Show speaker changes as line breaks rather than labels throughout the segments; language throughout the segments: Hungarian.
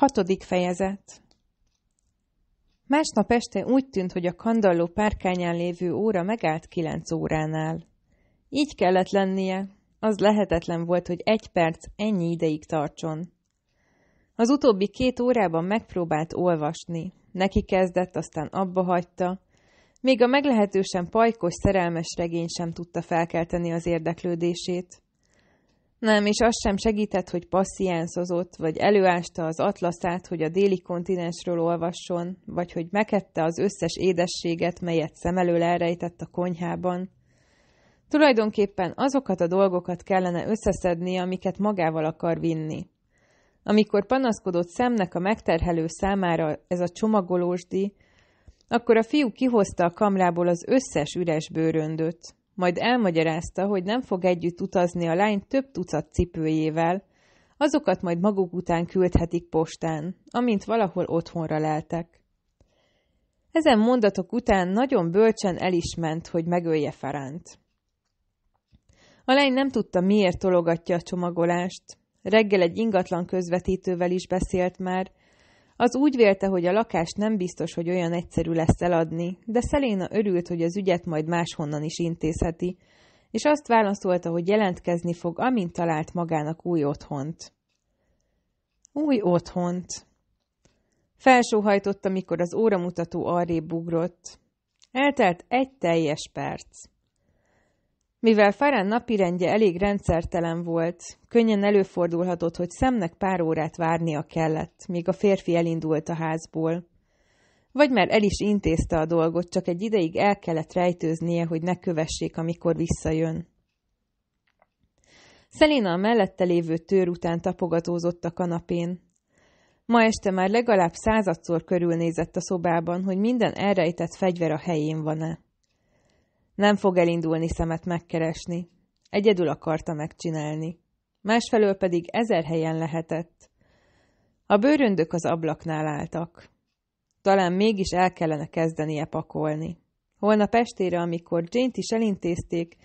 Hatodik fejezet Másnap este úgy tűnt, hogy a kandalló párkányán lévő óra megállt kilenc óránál. Így kellett lennie, az lehetetlen volt, hogy egy perc ennyi ideig tartson. Az utóbbi két órában megpróbált olvasni, neki kezdett, aztán abba hagyta, még a meglehetősen pajkos szerelmes regény sem tudta felkelteni az érdeklődését. Nem, és az sem segített, hogy passziánszozott, vagy előásta az atlaszát, hogy a déli kontinensről olvasson, vagy hogy megette az összes édességet, melyet szem elől elrejtett a konyhában. Tulajdonképpen azokat a dolgokat kellene összeszedni, amiket magával akar vinni. Amikor panaszkodott szemnek a megterhelő számára ez a csomagolósdi, akkor a fiú kihozta a kamrából az összes üres bőröndöt, majd elmagyarázta, hogy nem fog együtt utazni a lány több tucat cipőjével, azokat majd maguk után küldhetik postán, amint valahol otthonra leltek. Ezen mondatok után nagyon bölcsen el is ment, hogy megölje Feránt. A lány nem tudta, miért tologatja a csomagolást. Reggel egy ingatlan közvetítővel is beszélt már, az úgy vélte, hogy a lakást nem biztos, hogy olyan egyszerű lesz eladni, de Szeléna örült, hogy az ügyet majd máshonnan is intézheti, és azt válaszolta, hogy jelentkezni fog, amint talált magának új otthont. Új otthont. Felsóhajtott, amikor az óramutató arrébb ugrott. Eltelt egy teljes perc. Mivel Farán napirendje elég rendszertelen volt, könnyen előfordulhatott, hogy szemnek pár órát várnia kellett, míg a férfi elindult a házból. Vagy már el is intézte a dolgot, csak egy ideig el kellett rejtőznie, hogy ne kövessék, amikor visszajön. Szelina a mellette lévő tőr után tapogatózott a kanapén. Ma este már legalább századszor körülnézett a szobában, hogy minden elrejtett fegyver a helyén van-e. Nem fog elindulni szemet megkeresni. Egyedül akarta megcsinálni. Másfelől pedig ezer helyen lehetett. A bőröndök az ablaknál álltak. Talán mégis el kellene kezdenie pakolni. Holnap estére, amikor Jane-t is elintézték,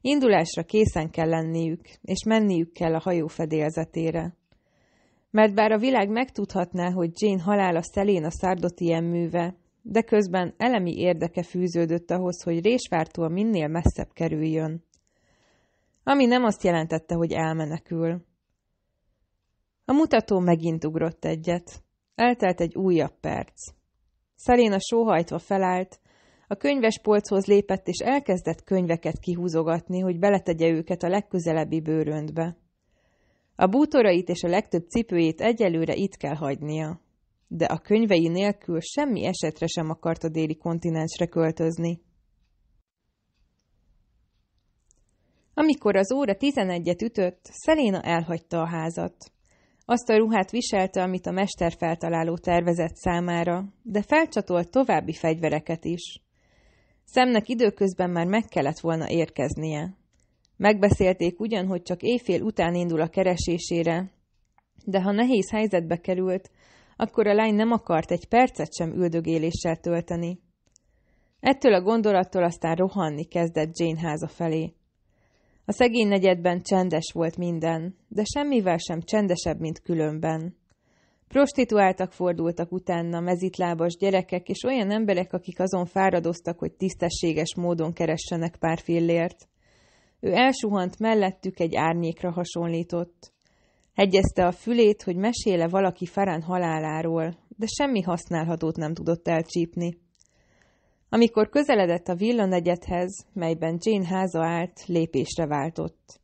indulásra készen kell lenniük, és menniük kell a hajó fedélzetére. Mert bár a világ megtudhatná, hogy Jane halála szelén a szárdot ilyen műve, de közben elemi érdeke fűződött ahhoz, hogy Résvártól minél messzebb kerüljön. Ami nem azt jelentette, hogy elmenekül. A mutató megint ugrott egyet. Eltelt egy újabb perc. Szeléna sóhajtva felállt, a könyves polchoz lépett, és elkezdett könyveket kihúzogatni, hogy beletegye őket a legközelebbi bőröntbe. A bútorait és a legtöbb cipőjét egyelőre itt kell hagynia de a könyvei nélkül semmi esetre sem akart a déli kontinensre költözni. Amikor az óra tizenegyet ütött, Szeléna elhagyta a házat. Azt a ruhát viselte, amit a mester feltaláló tervezett számára, de felcsatolt további fegyvereket is. Szemnek időközben már meg kellett volna érkeznie. Megbeszélték ugyan, hogy csak éjfél után indul a keresésére, de ha nehéz helyzetbe került, akkor a lány nem akart egy percet sem üldögéléssel tölteni. Ettől a gondolattól aztán rohanni kezdett Jane háza felé. A szegény negyedben csendes volt minden, de semmivel sem csendesebb, mint különben. Prostituáltak fordultak utána, mezitlábas gyerekek és olyan emberek, akik azon fáradoztak, hogy tisztességes módon keressenek pár fillért. Ő elsuhant mellettük egy árnyékra hasonlított. Hegyezte a fülét, hogy meséle valaki Farán haláláról, de semmi használhatót nem tudott elcsípni. Amikor közeledett a villanegyedhez, melyben Jane háza állt, lépésre váltott.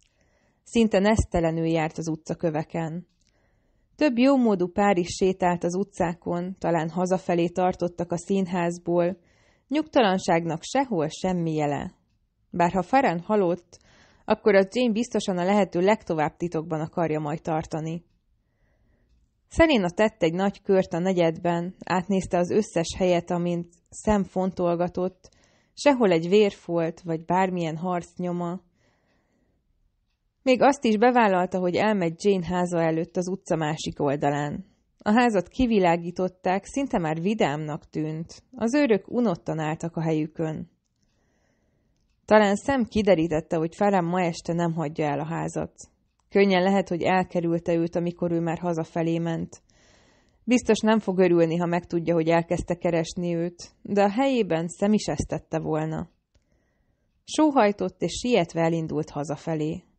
Szinte nesztelenül járt az utca köveken. Több jómódú pár is sétált az utcákon, talán hazafelé tartottak a színházból, nyugtalanságnak sehol semmi jele. Bárha Farán halott, akkor az Jane biztosan a lehető legtovább titokban akarja majd tartani. a tett egy nagy kört a negyedben, átnézte az összes helyet, amint szemfontolgatott, sehol egy vérfolt vagy bármilyen harc nyoma. Még azt is bevállalta, hogy elmegy Jane háza előtt az utca másik oldalán. A házat kivilágították, szinte már vidámnak tűnt. Az őrök unottan álltak a helyükön. Talán szem kiderítette, hogy felem ma este nem hagyja el a házat. Könnyen lehet, hogy elkerülte őt, amikor ő már hazafelé ment. Biztos nem fog örülni, ha megtudja, hogy elkezdte keresni őt, de a helyében szem is ezt tette volna. Sóhajtott és sietve elindult hazafelé.